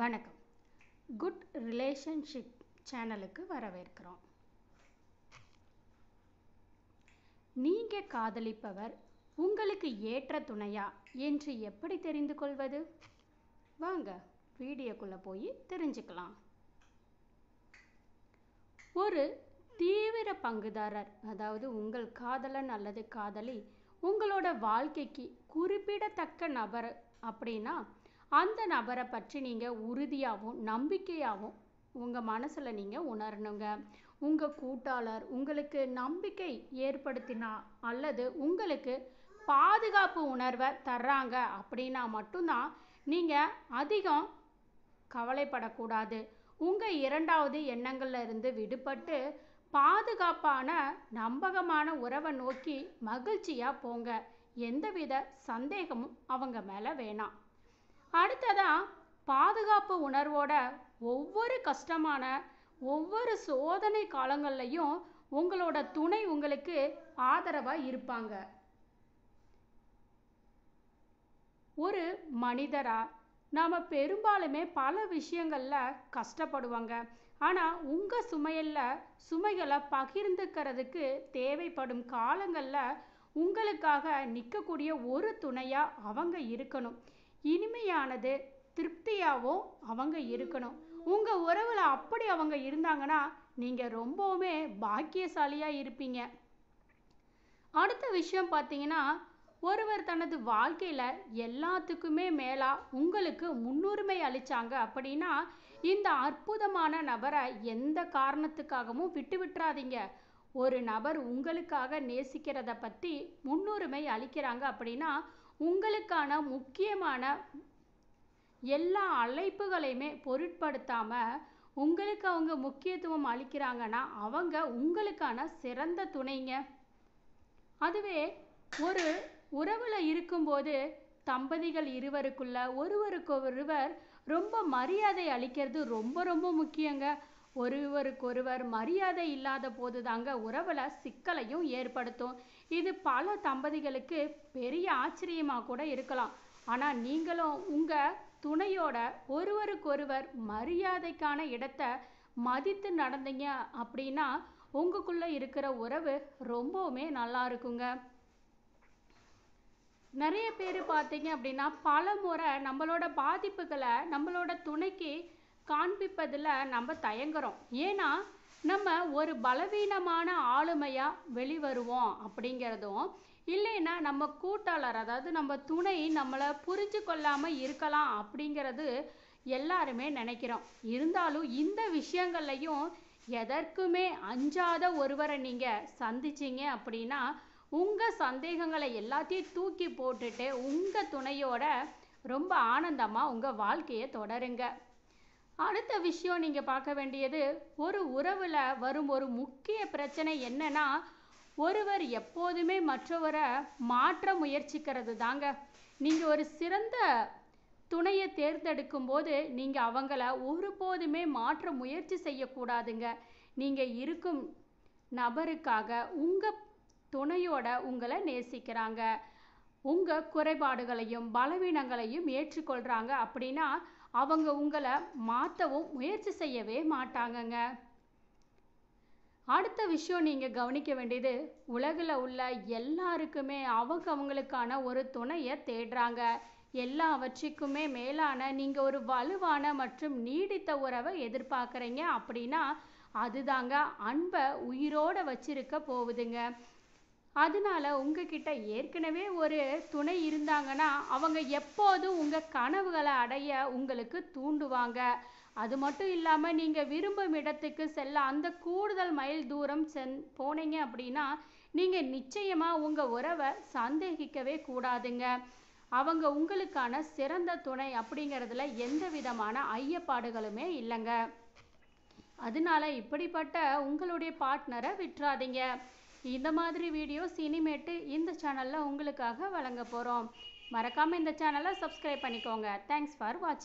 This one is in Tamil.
வணக்கம் குட் ரிலேஷன்ஷிப் சேனலுக்கு வரவேற்கிறோம் நீங்கள் காதலிப்பவர் உங்களுக்கு ஏற்ற துணையா என்று எப்படி தெரிந்து கொள்வது வாங்க வீடியோக்குள்ளே போய் தெரிஞ்சுக்கலாம் ஒரு தீவிர பங்குதாரர் அதாவது உங்கள் காதலன் அல்லது காதலி உங்களோட வாழ்க்கைக்கு குறிப்பிடத்தக்க நபர் அப்படின்னா அந்த நபரை பற்றி நீங்கள் உறுதியாகவும் நம்பிக்கையாகவும் உங்கள் மனசில் நீங்கள் உணரணுங்க உங்கள் கூட்டாளர் உங்களுக்கு நம்பிக்கை ஏற்படுத்தினா அல்லது உங்களுக்கு பாதுகாப்பு உணர்வை தர்றாங்க அப்படின்னா மட்டும்தான் நீங்கள் அதிகம் கவலைப்படக்கூடாது உங்கள் இரண்டாவது எண்ணங்கள்ல இருந்து விடுபட்டு பாதுகாப்பான நம்பகமான உறவை நோக்கி மகிழ்ச்சியாக போங்க எந்தவித சந்தேகமும் அவங்க மேலே வேணாம் அடுத்ததாக பாதுகாப்பு உணர்வோட ஒவ்வொரு கஷ்டமான ஒவ்வொரு சோதனை காலங்கள்லையும் உங்களோட துணை உங்களுக்கு ஆதரவாக இருப்பாங்க ஒரு மனிதராக நாம் பெரும்பாலுமே பல விஷயங்களில் கஷ்டப்படுவாங்க ஆனால் உங்கள் சுமையில் சுமைகளை பகிர்ந்துக்கிறதுக்கு தேவைப்படும் காலங்களில் உங்களுக்காக நிற்கக்கூடிய ஒரு துணையாக அவங்க இருக்கணும் இனிமையானது திருப்தியாகவும் அவங்க இருக்கணும் உங்கள் உறவில் அப்படி அவங்க இருந்தாங்கன்னா நீங்கள் ரொம்பவுமே பாக்கியசாலியாக இருப்பீங்க அடுத்த விஷயம் பார்த்தீங்கன்னா ஒருவர் தனது வாழ்க்கையில் எல்லாத்துக்குமே மேலாக உங்களுக்கு முன்னுரிமை அளித்தாங்க அப்படின்னா இந்த அற்புதமான நபரை எந்த காரணத்துக்காகவும் விட்டு விட்டுறாதீங்க ஒரு நபர் உங்களுக்காக நேசிக்கிறத பற்றி முன்னுரிமை அளிக்கிறாங்க அப்படின்னா உங்களுக்கான முக்கியமான எல்லா அழைப்புகளையுமே பொருட்படுத்தாமல் உங்களுக்கு அவங்க முக்கியத்துவம் அளிக்கிறாங்கன்னா அவங்க உங்களுக்கான சிறந்த துணைங்க அதுவே ஒரு உறவில் இருக்கும்போது தம்பதிகள் இருவருக்குள்ள ஒருவருக்கு ஒருவர் ரொம்ப மரியாதை அளிக்கிறது ரொம்ப ரொம்ப முக்கியங்க ஒருவருக்கொருவர் மரியாதை இல்லாத போது தாங்க உறவில் சிக்கலையும் ஏற்படுத்தும் இது பல தம்பதிகளுக்கு பெரிய ஆச்சரியமாக கூட இருக்கலாம் ஆனால் நீங்களும் உங்கள் துணையோட ஒருவருக்கொருவர் மரியாதைக்கான இடத்த மதித்து நடந்தீங்க அப்படின்னா உங்களுக்குள்ளே இருக்கிற உறவு ரொம்பவுமே நல்லா இருக்குங்க நிறைய பேர் பார்த்தீங்க அப்படின்னா பல முறை நம்மளோட பாதிப்புகளை நம்மளோட துணைக்கு காண்பிப்பதில் நம்ம தயங்குறோம் ஏன்னா நம்ம ஒரு பலவீனமான ஆளுமையாக வெளிவருவோம் அப்படிங்கிறதும் இல்லைன்னா நம்ம கூட்டாளர் அதாவது நம்ம துணை நம்மளை புரிஞ்சு கொள்ளாமல் இருக்கலாம் அப்படிங்கிறது எல்லாருமே நினைக்கிறோம் இருந்தாலும் இந்த விஷயங்கள்லையும் எதற்குமே அஞ்சாத ஒருவரை நீங்கள் சந்திச்சிங்க அப்படின்னா உங்கள் சந்தேகங்களை எல்லாத்தையும் தூக்கி போட்டுட்டு உங்கள் துணையோட ரொம்ப ஆனந்தமாக உங்கள் வாழ்க்கையை தொடருங்க அடுத்த விஷயம் நீங்கள் பார்க்க வேண்டியது ஒரு உறவில் வரும் ஒரு முக்கிய பிரச்சனை என்னன்னா ஒருவர் எப்போதுமே மற்றவரை மாற்ற முயற்சிக்கிறது தாங்க நீங்கள் ஒரு சிறந்த துணையை தேர்ந்தெடுக்கும் போது நீங்கள் அவங்கள ஒருபோதுமே மாற்ற முயற்சி செய்யக்கூடாதுங்க நீங்கள் இருக்கும் நபருக்காக உங்கள் துணையோட உங்களை நேசிக்கிறாங்க உங்கள் குறைபாடுகளையும் பலவீனங்களையும் ஏற்றுக்கொள்கிறாங்க அப்படின்னா அவங்க உங்களை மாற்றவும் முயற்சி செய்யவே மாட்டாங்கங்க அடுத்த விஷயம் நீங்கள் கவனிக்க வேண்டியது உலகில் உள்ள எல்லாருக்குமே அவங்க அவங்களுக்கான ஒரு துணையை தேடுறாங்க எல்லாவற்றிக்குமே மேலான நீங்கள் ஒரு வலுவான மற்றும் நீடித்த உறவை எதிர்பார்க்குறீங்க அப்படின்னா அதுதாங்க அன்பை உயிரோட வச்சிருக்க போகுதுங்க அதனால உங்ககிட்ட ஏற்கனவே ஒரு துணை இருந்தாங்கன்னா அவங்க எப்போதும் உங்கள் கனவுகளை அடைய உங்களுக்கு தூண்டுவாங்க அது மட்டும் இல்லாமல் நீங்கள் விரும்பும் இடத்துக்கு செல்ல அந்த கூடுதல் மைல் தூரம் சென் போனீங்க அப்படின்னா நீங்கள் நிச்சயமாக உங்கள் உறவை சந்தேகிக்கவே கூடாதுங்க அவங்க உங்களுக்கான சிறந்த துணை அப்படிங்கிறதுல எந்த விதமான ஐயப்பாடுகளுமே இல்லைங்க அதனால இப்படிப்பட்ட உங்களுடைய பார்ட்னரை விட்டுறாதீங்க இந்த மாதிரி வீடியோஸ் இனிமேட்டு இந்த சேனலில் உங்களுக்காக வழங்க போகிறோம் மறக்காமல் இந்த சேனலை சப்ஸ்கிரைப் பண்ணிக்கோங்க தேங்க்ஸ் ஃபார் வாட்சிங்